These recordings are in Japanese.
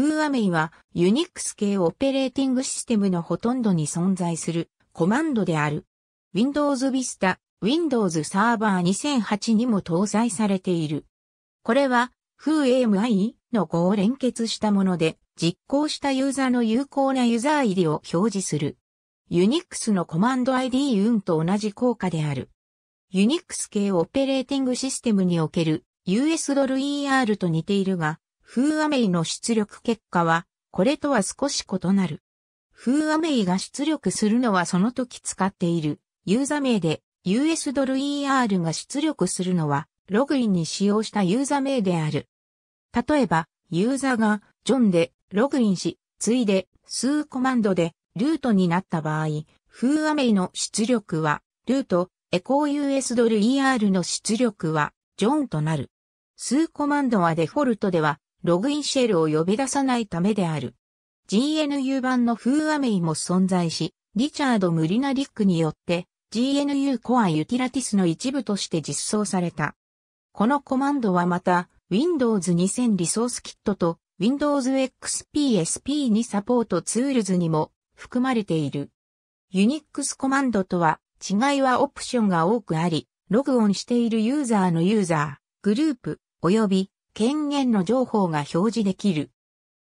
フーアメイはニックス系オペレーティングシステムのほとんどに存在するコマンドである。Windows Vista、Windows Server 2008にも搭載されている。これは f o a m i の語を連結したもので実行したユーザーの有効なユーザー入りを表示する。Unix のコマンド ID 運と同じ効果である。ユニックス系オペレーティングシステムにおける US$ER ドルと似ているが、フーアメイの出力結果は、これとは少し異なる。フーアメイが出力するのはその時使っているユーザ名で US ドル ER が出力するのはログインに使用したユーザ名である。例えば、ユーザーがジョンでログインし、ついで数コマンドでルートになった場合、フーアメイの出力はルート、エコー US ドル ER の出力はジョンとなる。数コマンドはデフォルトではログインシェルを呼び出さないためである。GNU 版のフーアメイも存在し、リチャード・ムリナリックによって GNU コアユティラティスの一部として実装された。このコマンドはまた Windows 2000リソースキットと Windows XP s p にサポートツールズにも含まれている。Unix コマンドとは違いはオプションが多くあり、ログオンしているユーザーのユーザー、グループ、及び権限の情報が表示できる。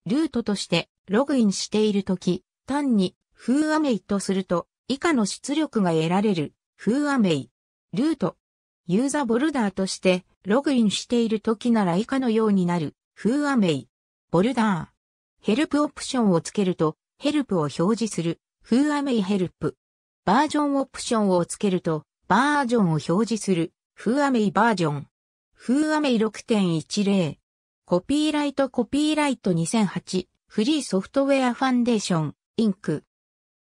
ルートとしてログインしているとき、単に風ーアメイとすると以下の出力が得られる風ーアメイ。ルート。ユーザーボルダーとしてログインしているときなら以下のようになる風ーアメイ。ボルダー。ヘルプオプションをつけるとヘルプを表示する風ーアメイヘルプ。バージョンオプションをつけるとバージョンを表示する風ーアメイバージョン。風雨6.10。コピーライトコピーライト2008。フリーソフトウェアファンデーション、インク。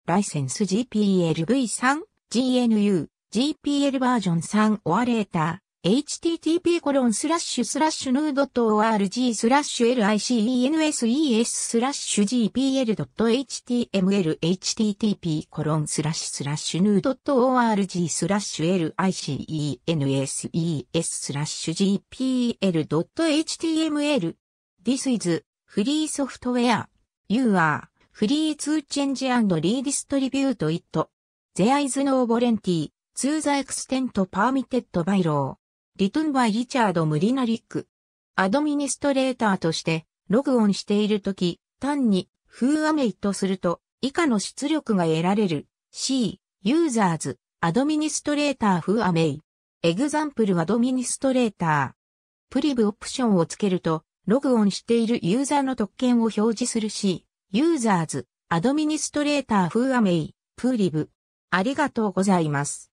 ライセンス GPL V3、GNU、GPL バージョン3オアレーター。http コロンスラッシュスラッシュヌードット org スラッシュ licenses スラッシュ gpl.html http コロンスラッシュスラッシュヌードット org スラッシュ licenses スラッシュ gpl.html This is free software. You are free to change and redistribute it. There is no v o l u n t y to the extent permitted by law. リトンバイ・リチャード・ムリナリック。アドミニストレーターとしてログオンしているとき、単にフーアメイとすると以下の出力が得られる C、ユーザーズ、アドミニストレーターフーアメイ。エグザンプルアドミニストレーター。プリブオプションをつけると、ログオンしているユーザーの特権を表示する C、ユーザーズ、アドミニストレーターフーアメイ、プーリブ。ありがとうございます。